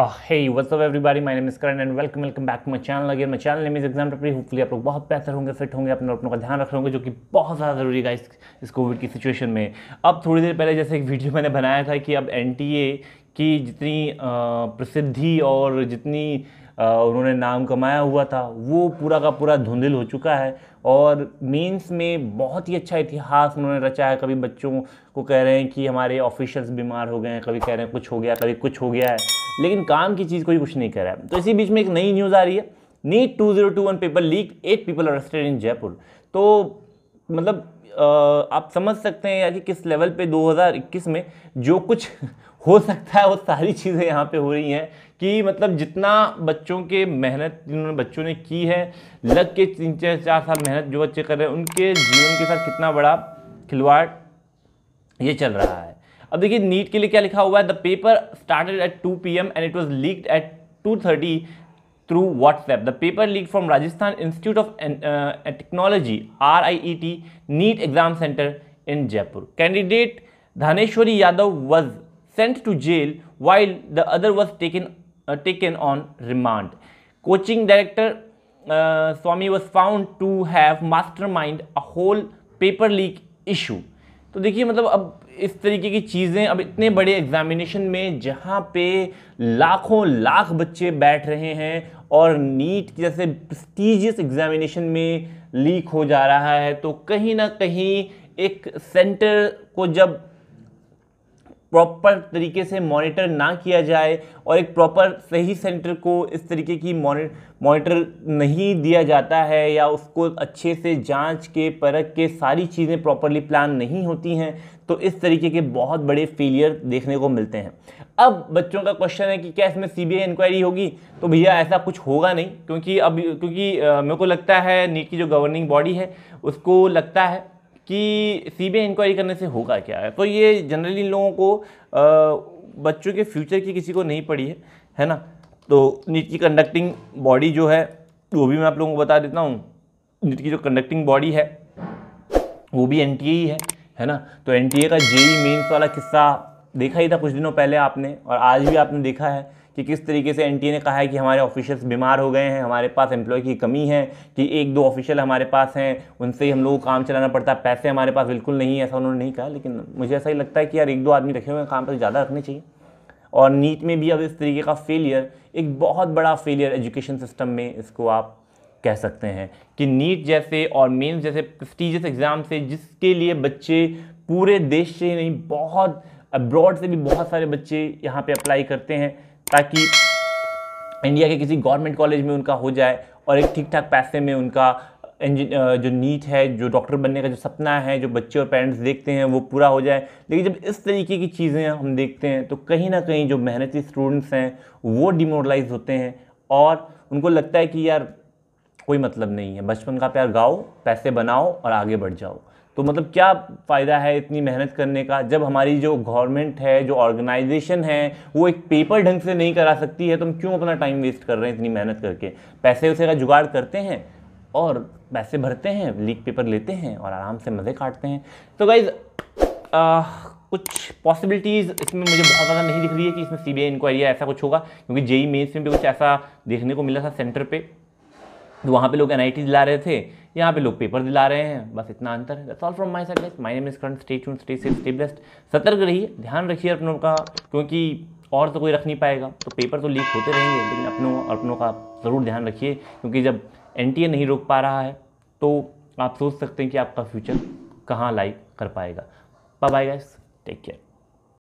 Oh, hey, what's up everybody? My name is Karan and welcome welcome back to my channel again. My channel name is exam Tapri hopefully आप लोग बहुत बेहतर होंगे fit होंगे अपने अपनों का ध्यान रख रहे होंगे जो कि बहुत ज़्यादा ज़रूरी है इस कोविड की सिचुएशन में अब थोड़ी देर पहले जैसे एक वीडियो मैंने बनाया था कि अब एन की जितनी प्रसिद्धि और जितनी उन्होंने नाम कमाया हुआ था वो पूरा का पूरा धुंधिल हो चुका है और मेंस में बहुत ही अच्छा इतिहास उन्होंने रचा है कभी बच्चों को कह रहे हैं कि हमारे ऑफिशल्स बीमार हो गए हैं कभी कह रहे हैं कुछ हो गया कभी कुछ हो गया है लेकिन काम की चीज़ कोई कुछ नहीं कर रहा है तो इसी बीच में एक नई न्यूज़ आ रही है NEET two zero two one paper leak eight people arrested in Jaipur तो मतलब आप समझ सकते हैं कि किस लेवल पे 2021 में जो कुछ हो सकता है वो सारी चीज़ें यहाँ पे हो रही हैं कि मतलब जितना बच्चों के मेहनत जिन्होंने बच्चों ने की है लग के तीन चार चार साल मेहनत जो बच्चे कर रहे हैं उनके जीवन के साथ कितना बड़ा खिलवाड़ ये चल रहा है अब देखिए नीट के लिए क्या लिखा हुआ है the paper started at two P M and it was leaked at two thirty through WhatsApp. The paper leaked from Rajasthan Institute of uh, Technology RIET NEET Exam Center in Jaipur. Candidate Dhaneshwari Yadav was sent to jail while the other was taken uh, taken on remand. Coaching director uh, Swami was found to have mastermind a whole paper leak issue. तो देखिए मतलब अब इस तरीके की चीज़ें अब इतने बड़े एग्जामिनेशन में जहाँ पे लाखों लाख बच्चे बैठ रहे हैं और नीट जैसे प्रस्टीजियस एग्जामिनेशन में लीक हो जा रहा है तो कहीं ना कहीं एक सेंटर को जब प्रॉपर तरीके से मॉनिटर ना किया जाए और एक प्रॉपर सही सेंटर को इस तरीके की मॉनिटर नहीं दिया जाता है या उसको अच्छे से जांच के परख के सारी चीज़ें प्रॉपरली प्लान नहीं होती हैं तो इस तरीके के बहुत बड़े फेलियर देखने को मिलते हैं अब बच्चों का क्वेश्चन है कि क्या इसमें सी बी इंक्वायरी होगी तो भैया ऐसा कुछ होगा नहीं क्योंकि अब क्योंकि मेरे को लगता है नीट की जो गवर्निंग बॉडी है उसको लगता है कि सी बी इंक्वायरी करने से होगा क्या है तो ये जनरली इन लोगों को आ, बच्चों के फ्यूचर की किसी को नहीं पड़ी है है ना तो नीट की कंडक्टिंग बॉडी जो है वो भी मैं आप लोगों को बता देता हूँ नीट की जो कंडक्टिंग बॉडी है वो भी एन ही है है ना तो एन का जेई मेन्स e वाला किस्सा देखा ही था कुछ दिनों पहले आपने और आज भी आपने देखा है कि किस तरीके से एनटीए ने कहा है कि हमारे ऑफिशियल्स बीमार हो गए हैं हमारे पास एम्प्लॉय की कमी है कि एक दो ऑफिशियल हमारे पास हैं उनसे ही हम लोग को काम चलाना पड़ता है पैसे हमारे पास बिल्कुल नहीं है ऐसा उन्होंने नहीं कहा लेकिन मुझे ऐसा ही लगता है कि यार एक दो आदमी रखे हुए हैं काम पर तो ज़्यादा रखने चाहिए और नीट में भी अब इस तरीके का फेलियर एक बहुत बड़ा फेलियर एजुकेशन सिस्टम में इसको आप कह सकते हैं कि नीट जैसे और मेन्स जैसे प्रस्टीजियस एग्ज़ाम से जिसके लिए बच्चे पूरे देश से नहीं बहुत अब्रॉड से भी बहुत सारे बच्चे यहाँ पे अप्लाई करते हैं ताकि इंडिया के किसी गवर्नमेंट कॉलेज में उनका हो जाए और एक ठीक ठाक पैसे में उनका जो नीट है जो डॉक्टर बनने का जो सपना है जो बच्चे और पेरेंट्स देखते हैं वो पूरा हो जाए लेकिन जब इस तरीके की चीज़ें हम देखते हैं तो कहीं ना कहीं जो मेहनती स्टूडेंट्स हैं वो डिमोरलाइज होते हैं और उनको लगता है कि यार कोई मतलब नहीं है बचपन का प्यार गाओ पैसे बनाओ और आगे बढ़ जाओ तो मतलब क्या फ़ायदा है इतनी मेहनत करने का जब हमारी जो गवर्नमेंट है जो ऑर्गेनाइजेशन है वो एक पेपर ढंग से नहीं करा सकती है तो हम क्यों अपना टाइम वेस्ट कर रहे हैं इतनी मेहनत करके पैसे उसे का जुगाड़ करते हैं और पैसे भरते हैं लीक पेपर लेते हैं और आराम से मज़े काटते हैं तो गाइज़ कुछ पॉसिबिलिटीज़ इसमें मुझे बहुत ज़्यादा नहीं दिख रही है कि इसमें सी बी इंक्वायरी ऐसा कुछ होगा क्योंकि जेई मेन्स e में भी कुछ ऐसा देखने को मिला था सेंटर पर तो वहाँ पे लोग एन दिला रहे थे यहाँ पे लोग पेपर दिला रहे हैं बस इतना अंतर है all from my side my name is current state tune stay stay best सतर्क रहिए ध्यान रखिए अपनों का क्योंकि और तो कोई रख नहीं पाएगा तो पेपर तो लीक होते रहेंगे लेकिन अपनों और अपनों का ज़रूर ध्यान रखिए क्योंकि जब एन नहीं रोक पा रहा है तो आप सोच सकते हैं कि आपका फ्यूचर कहाँ लाइक कर पाएगा bye bye guys take care